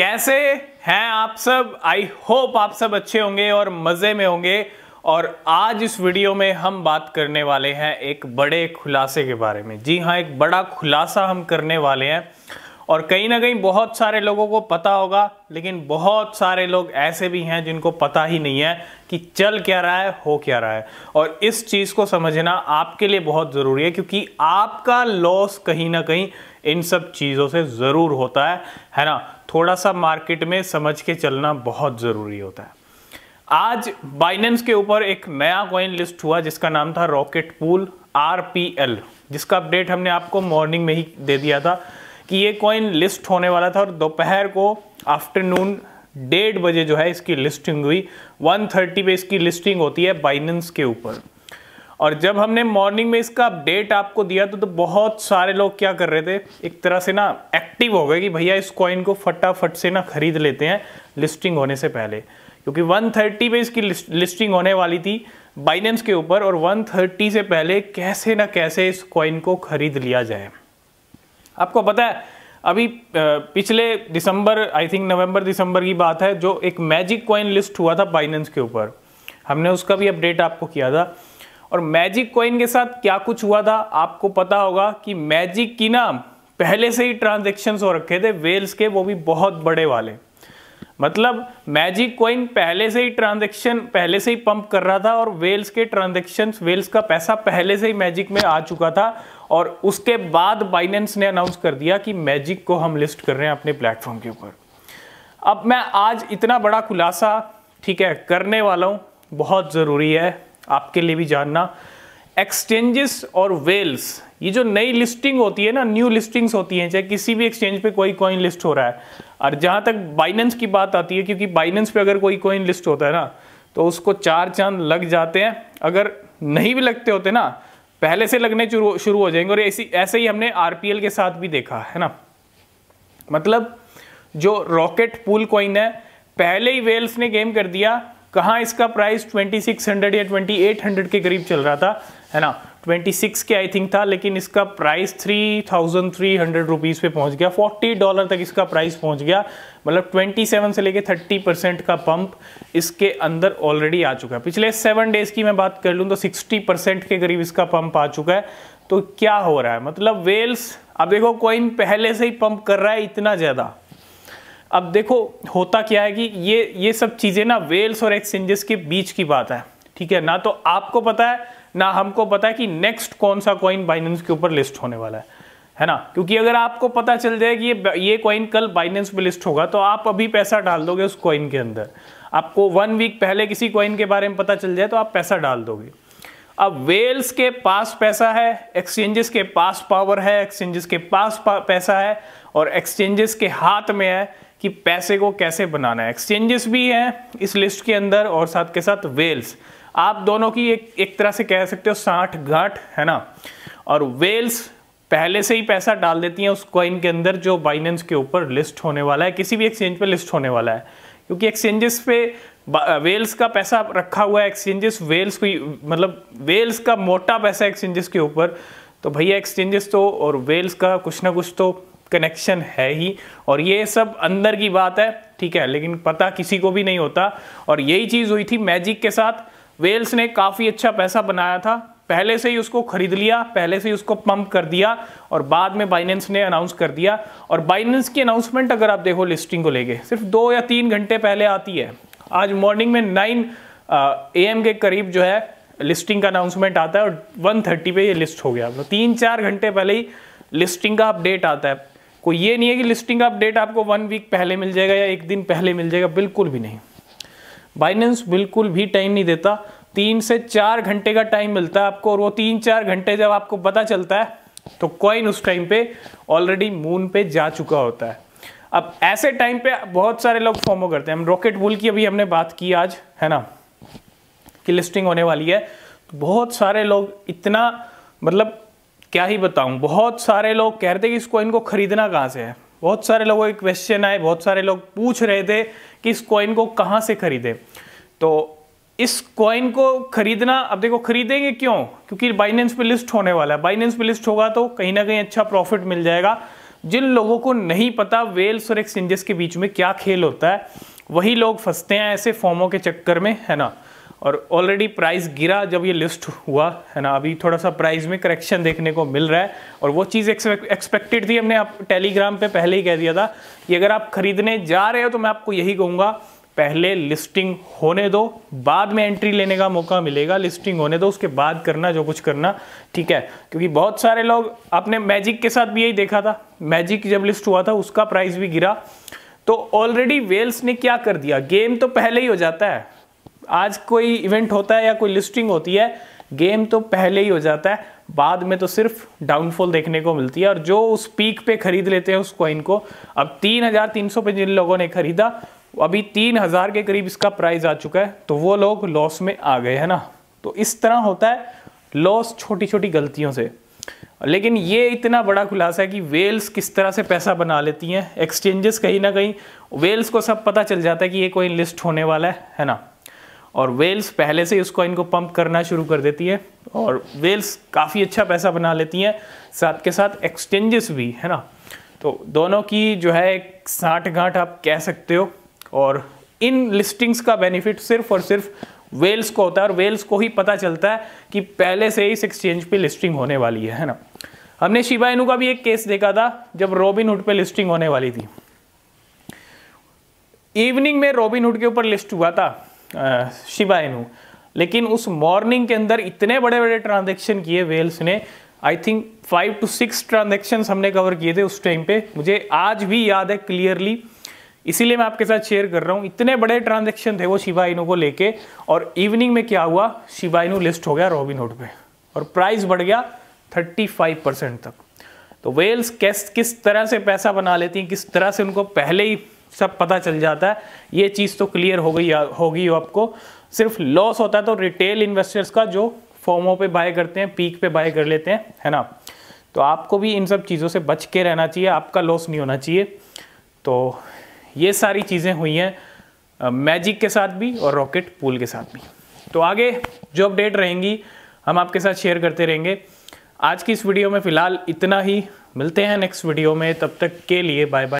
कैसे हैं आप सब आई होप आप सब अच्छे होंगे और मज़े में होंगे और आज इस वीडियो में हम बात करने वाले हैं एक बड़े खुलासे के बारे में जी हाँ एक बड़ा खुलासा हम करने वाले हैं और कहीं ना कहीं बहुत सारे लोगों को पता होगा लेकिन बहुत सारे लोग ऐसे भी हैं जिनको पता ही नहीं है कि चल क्या रहा है हो क्या रहा है और इस चीज़ को समझना आपके लिए बहुत ज़रूरी है क्योंकि आपका लॉस कहीं ना कहीं इन सब चीज़ों से ज़रूर होता है है ना थोड़ा सा मार्केट में समझ के चलना बहुत ज़रूरी होता है आज बाइनेंस के ऊपर एक नया कॉइन लिस्ट हुआ जिसका नाम था रॉकेट पूल आर जिसका अपडेट हमने आपको मॉर्निंग में ही दे दिया था कि ये कॉइन लिस्ट होने वाला था और दोपहर को आफ्टरनून डेढ़ बजे जो है इसकी लिस्टिंग हुई 1:30 पे इसकी लिस्टिंग होती है बाइनेंस के ऊपर और जब हमने मॉर्निंग में इसका अपडेट आपको दिया तो, तो बहुत सारे लोग क्या कर रहे थे एक तरह से ना एक्टिव हो गए कि भैया इस कॉइन को फटाफट से ना खरीद लेते हैं लिस्टिंग होने से पहले क्योंकि 130 पे इसकी लिस्ट, लिस्टिंग होने वाली थी बाइनेंस के ऊपर और 130 से पहले कैसे ना कैसे इस कॉइन को खरीद लिया जाए आपको पता है अभी पिछले दिसंबर आई थिंक नवंबर दिसंबर की बात है जो एक मैजिक कॉइन लिस्ट हुआ था बाइनेंस के ऊपर हमने उसका भी अपडेट आपको किया था और मैजिक कॉइन के साथ क्या कुछ हुआ था आपको पता होगा कि मैजिक की ना पहले से ही ट्रांजेक्शन्स हो रखे थे वेल्स के वो भी बहुत बड़े वाले मतलब मैजिक कॉइन पहले से ही ट्रांजेक्शन पहले से ही पंप कर रहा था और वेल्स के ट्रांजेक्शन वेल्स का पैसा पहले से ही मैजिक में आ चुका था और उसके बाद बाइनेंस ने अनाउंस कर दिया कि मैजिक को हम लिस्ट कर रहे हैं अपने प्लेटफॉर्म के ऊपर अब मैं आज इतना बड़ा खुलासा ठीक है करने वाला हूँ बहुत ज़रूरी है आपके लिए भी जानना एक्सचेंजेस और वेल्स ये जो नई लिस्टिंग होती है ना न्यू लिस्टिंग्स होती हैं चाहे किसी भी एक्सचेंज पे कोई कॉइन लिस्ट हो रहा है और जहां तक बाइनेंस की बात आती है क्योंकि बाइनेंस पे अगर कोई कॉइन लिस्ट होता है ना तो उसको चार चांद लग जाते हैं अगर नहीं भी लगते होते ना पहले से लगने शुरू हो जाएंगे और ऐसी ऐसे ही हमने आर के साथ भी देखा है ना मतलब जो रॉकेट पुल कॉइन है पहले ही वेल्स ने गेम कर दिया कहाँ इसका प्राइस 2600 या 2800 के करीब चल रहा था है ना 26 के आई थिंक था लेकिन इसका प्राइस 3,300 रुपीस पे पहुंच गया 40 डॉलर तक इसका प्राइस पहुंच गया मतलब 27 से लेके 30 परसेंट का पंप इसके अंदर ऑलरेडी आ चुका है पिछले सेवन डेज की मैं बात कर लूँ तो 60 परसेंट के करीब इसका पंप आ चुका है तो क्या हो रहा है मतलब वेल्स अब देखो कॉइन पहले से ही पंप कर रहा है इतना ज़्यादा अब देखो होता क्या है कि ये ये सब चीज़ें ना वेल्स और एक्सचेंजेस के बीच की बात है ठीक है ना तो आपको पता है ना हमको पता है कि नेक्स्ट कौन सा कॉइन बाइनेंस के ऊपर लिस्ट होने वाला है है ना क्योंकि अगर आपको पता चल जाए कि ये ये कॉइन कल बाइनेंस पे लिस्ट होगा तो आप अभी पैसा डाल दोगे उस कॉइन के अंदर आपको वन वीक पहले किसी कॉइन के बारे में पता चल जाए तो आप पैसा डाल दोगे अब वेल्स के पास पैसा है एक्सचेंजेस के पास पावर है एक्सचेंजेस के पास पैसा है और एक्सचेंजेस के हाथ में है कि पैसे को कैसे बनाना है एक्सचेंजेस भी हैं इस लिस्ट के अंदर और साथ के साथ वेल्स आप दोनों की एक एक तरह से कह सकते हो साठ गांठ है ना और वेल्स पहले से ही पैसा डाल देती हैं उस कॉइन के अंदर जो बाइनेंस के ऊपर लिस्ट होने वाला है किसी भी एक्सचेंज पे लिस्ट होने वाला है क्योंकि एक्सचेंजेस पे वेल्स का पैसा रखा हुआ है एक्सचेंजेस वेल्स को मतलब वेल्स का मोटा पैसा एक्सचेंजेस के ऊपर तो भैया एक्सचेंजेस तो और वेल्स का कुछ ना कुछ तो कनेक्शन है ही और ये सब अंदर की बात है ठीक है लेकिन पता किसी को भी नहीं होता और यही चीज़ हुई थी मैजिक के साथ वेल्स ने काफ़ी अच्छा पैसा बनाया था पहले से ही उसको खरीद लिया पहले से ही उसको पंप कर दिया और बाद में बाइनेंस ने अनाउंस कर दिया और बाइनेंस की अनाउंसमेंट अगर आप देखो लिस्टिंग को लेके सिर्फ दो या तीन घंटे पहले आती है आज मॉर्निंग में नाइन ए एम के करीब जो है लिस्टिंग का अनाउंसमेंट आता है और वन थर्टी पे ये लिस्ट हो गया मतलब तीन चार घंटे पहले ही लिस्टिंग का अपडेट आता है कोई ये नहीं है कि लिस्टिंग अपडेट आपको वन वीक पहले मिल जाएगा या एक दिन पहले मिल जाएगा बिल्कुल भी नहीं बाइनेंस बिल्कुल भी टाइम नहीं देता तीन से चार घंटे का टाइम मिलता है आपको और वो तीन चार घंटे जब आपको पता चलता है तो कॉइन उस टाइम पे ऑलरेडी मून पे जा चुका होता है अब ऐसे टाइम पे बहुत सारे लोग फॉर्मो करते हैं हम रॉकेट बुल की अभी हमने बात की आज है ना कि लिस्टिंग होने वाली है तो बहुत सारे लोग इतना मतलब क्या ही बताऊं बहुत सारे लोग कह रहे थे कि इस कॉइन को खरीदना कहाँ से है बहुत सारे लोगों के क्वेश्चन आए बहुत सारे लोग पूछ रहे थे कि इस कॉइन को कहाँ से खरीदें तो इस कॉइन को खरीदना अब देखो खरीदेंगे क्यों क्योंकि बाइनेंस पे लिस्ट होने वाला है बाइनेंस पे लिस्ट होगा तो कहीं ना कहीं अच्छा प्रॉफिट मिल जाएगा जिन लोगों को नहीं पता वेल्स और एक्सचेंजेस के बीच में क्या खेल होता है वही लोग फंसते हैं ऐसे फॉर्मों के चक्कर में है ना और ऑलरेडी प्राइस गिरा जब ये लिस्ट हुआ है ना अभी थोड़ा सा प्राइस में करेक्शन देखने को मिल रहा है और वो चीज़ एक्सपेक्टेड थी हमने आप टेलीग्राम पे पहले ही कह दिया था कि अगर आप ख़रीदने जा रहे हो तो मैं आपको यही कहूँगा पहले लिस्टिंग होने दो बाद में एंट्री लेने का मौका मिलेगा लिस्टिंग होने दो उसके बाद करना जो कुछ करना ठीक है क्योंकि बहुत सारे लोग आपने मैजिक के साथ भी यही देखा था मैजिक जब लिस्ट हुआ था उसका प्राइस भी गिरा तो ऑलरेडी वेल्स ने क्या कर दिया गेम तो पहले ही हो जाता है आज कोई इवेंट होता है या कोई लिस्टिंग होती है गेम तो पहले ही हो जाता है बाद में तो सिर्फ डाउनफॉल देखने को मिलती है और जो उस पीक पे खरीद लेते हैं उस कॉइन को अब तीन हजार तीन सौ पे जिन लोगों ने खरीदा अभी तीन हजार के करीब इसका प्राइस आ चुका है तो वो लोग लॉस में आ गए है ना तो इस तरह होता है लॉस छोटी छोटी गलतियों से लेकिन ये इतना बड़ा खुलासा है कि वेल्स किस तरह से पैसा बना लेती हैं एक्सचेंजेस कहीं ना कहीं वेल्स को सब पता चल जाता है कि ये कोई लिस्ट होने वाला है है ना और वेल्स पहले से इसको इनको पंप करना शुरू कर देती है और वेल्स काफ़ी अच्छा पैसा बना लेती हैं साथ के साथ एक्सचेंजेस भी है ना तो दोनों की जो है एक साठ गांठ आप कह सकते हो और इन लिस्टिंग्स का बेनिफिट सिर्फ और सिर्फ वेल्स को होता है और वेल्स को ही पता चलता है कि पहले से इस एक्सचेंज पे लिस्टिंग होने वाली है है ना हमने शिवा इनू का भी एक केस देखा था जब रॉबिन हुड पे लिस्टिंग होने वाली थी इवनिंग में रॉबिन हुड के ऊपर लिस्ट हुआ था शिबा इनू लेकिन उस मॉर्निंग के अंदर इतने बड़े बड़े ट्रांजेक्शन किए वेल्स ने I think five two six transaction हमने कवर किए थे उस टाइम पे मुझे आज भी याद है क्लियरली इसीलिए मैं आपके साथ शेयर कर रहा हूँ इतने बड़े ट्रांजेक्शन थे वो शिवाइनो को लेके और इवनिंग में क्या हुआ शिवाइनो लिस्ट हो गया रॉबिन हुड पे और प्राइस बढ़ गया 35 परसेंट तक तो वेल्स कैस किस तरह से पैसा बना लेती हैं किस तरह से उनको पहले ही सब पता चल जाता है ये चीज़ तो क्लियर हो गई होगी हो आपको सिर्फ लॉस होता है तो रिटेल इन्वेस्टर्स का जो फॉर्मों पे बाय करते हैं पीक पे बाय कर लेते हैं है ना तो आपको भी इन सब चीज़ों से बच के रहना चाहिए आपका लॉस नहीं होना चाहिए तो ये सारी चीज़ें हुई हैं मैजिक के साथ भी और रॉकेट पूल के साथ भी तो आगे जो अपडेट रहेंगी हम आपके साथ शेयर करते रहेंगे आज की इस वीडियो में फ़िलहाल इतना ही मिलते हैं नेक्स्ट वीडियो में तब तक के लिए बाय बाय